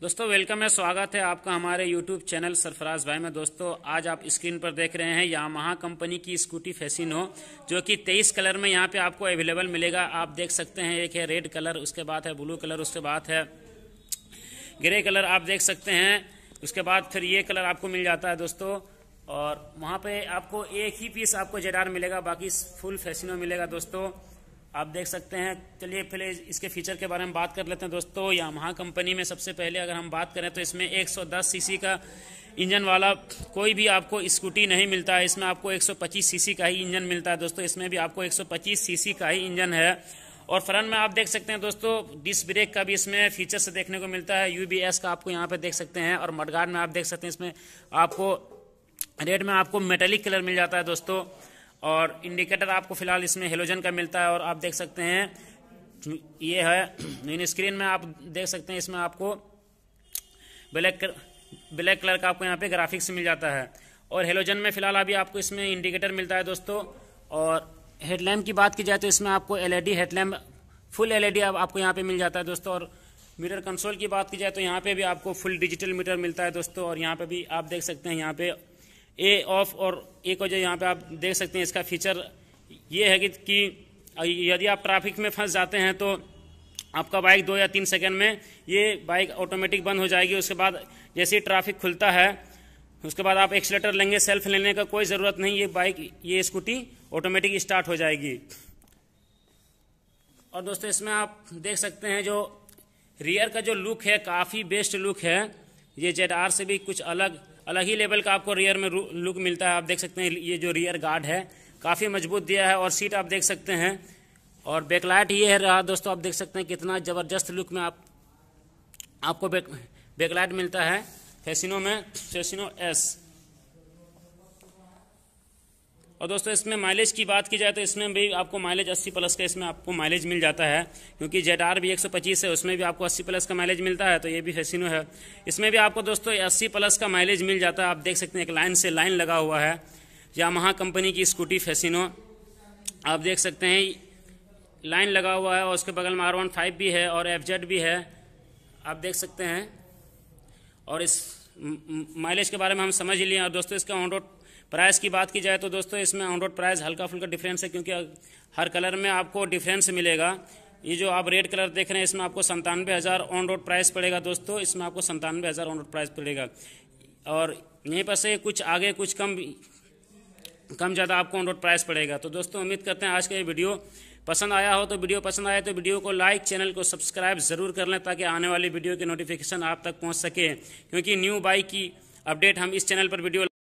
दोस्तों वेलकम है स्वागत है आपका हमारे यूट्यूब चैनल सरफराज भाई में दोस्तों आज आप स्क्रीन पर देख रहे हैं यामाहा कंपनी की स्कूटी फैसिनो जो कि 23 कलर में यहाँ पे आपको अवेलेबल मिलेगा आप देख सकते हैं एक है रेड कलर उसके बाद है ब्लू कलर उसके बाद है ग्रे कलर आप देख सकते हैं उसके बाद फिर ये कलर आपको मिल जाता है दोस्तों और वहाँ पर आपको एक ही पीस आपको जेडार मिलेगा बाकी फुल फैसिनो मिलेगा दोस्तों आप देख सकते हैं चलिए पहले इसके फीचर के बारे में बात कर लेते हैं दोस्तों महा कंपनी में सबसे पहले अगर हम बात करें तो इसमें 110 सीसी का इंजन वाला कोई भी आपको स्कूटी नहीं मिलता है इसमें आपको 125 सीसी का ही इंजन मिलता है दोस्तों इसमें भी आपको 125 सीसी का ही इंजन है और फ्रंट में आप देख सकते हैं दोस्तों डिस्क ब्रेक का भी इसमें से देखने को मिलता है यू का आपको यहाँ पर देख सकते हैं और मडगार्ड में आप देख सकते हैं इसमें आपको रेड में आपको मेटेलिक कलर मिल जाता है दोस्तों और इंडिकेटर आपको फिलहाल इसमें हेलोजन का मिलता है और आप देख सकते हैं ये है इन स्क्रीन में आप देख सकते हैं इसमें आपको ब्लैक ब्लैक कलर का आपको यहाँ पे ग्राफिक्स मिल जाता है और हेलोजन में फिलहाल अभी आपको इसमें इंडिकेटर मिलता है दोस्तों और हेडलैम्प की बात की जाए तो इसमें आपको एलईडी हेडलैम्प फुल एलईडी आप, आपको यहाँ पे मिल जाता है दोस्तों और मीटर कंसोल की बात की जाए तो यहाँ पे भी आपको फुल डिजिटल मीटर मिलता है दोस्तों और यहाँ पे भी आप देख सकते हैं यहाँ पे ए ऑफ और ए को जो यहाँ पे आप देख सकते हैं इसका फीचर ये है कि, कि यदि आप ट्रैफिक में फंस जाते हैं तो आपका बाइक दो या तीन सेकंड में ये बाइक ऑटोमेटिक बंद हो जाएगी उसके बाद जैसे ही ट्रैफिक खुलता है उसके बाद आप एक्सलेटर लेंगे सेल्फ लेने का कोई ज़रूरत नहीं ये बाइक ये स्कूटी ऑटोमेटिक स्टार्ट हो जाएगी और दोस्तों इसमें आप देख सकते हैं जो रियर का जो लुक है काफ़ी बेस्ट लुक है ये जेड आर से भी कुछ अलग अलग ही लेवल का आपको रियर में लुक मिलता है आप देख सकते हैं ये जो रियर गार्ड है काफ़ी मजबूत दिया है और सीट आप देख सकते हैं और बैकलाइट ये है रहा दोस्तों आप देख सकते हैं कितना ज़बरदस्त लुक में आप आपको बैकलाइट मिलता है फैसिनो में फैसिनो एस और दोस्तों इसमें माइलेज की बात की जाए तो इसमें भी आपको माइलेज 80 प्लस का इसमें आपको माइलेज मिल जाता है क्योंकि जेड आर भी 125 है उसमें भी आपको 80 प्लस का माइलेज मिलता है तो ये भी फेसिनो है इसमें भी आपको दोस्तों 80 प्लस का माइलेज मिल जाता है आप देख सकते हैं एक लाइन से लाइन लगा हुआ है महा कंपनी की स्कूटी फैसिनो आप देख सकते हैं लाइन लगा हुआ है और उसके बगल में आर वन फाइव भी है और एफ जेड भी है आप देख सकते हैं और इस माइलेज के बारे में हम समझ लिए और दोस्तों इसका ऑन रोड प्राइस की बात की जाए तो दोस्तों इसमें ऑन रोड प्राइस हल्का फुल्का डिफरेंस है क्योंकि हर कलर में आपको डिफरेंस मिलेगा ये जो आप रेड कलर देख रहे हैं इसमें आपको संतानवे हज़ार ऑन रोड प्राइस पड़ेगा दोस्तों इसमें आपको संतानवे हज़ार ऑन रोड प्राइस पड़ेगा और यहीं पर से कुछ आगे कुछ कम कम ज़्यादा आपको ऑन रोड प्राइस पड़ेगा तो दोस्तों उम्मीद करते हैं आज का ये वीडियो पसंद आया हो तो वीडियो पसंद आया तो वीडियो को लाइक चैनल को सब्सक्राइब ज़रूर कर लें ताकि आने वाली वीडियो की नोटिफिकेशन आप तक पहुंच सके क्योंकि न्यू बाइक की अपडेट हम इस चैनल पर वीडियो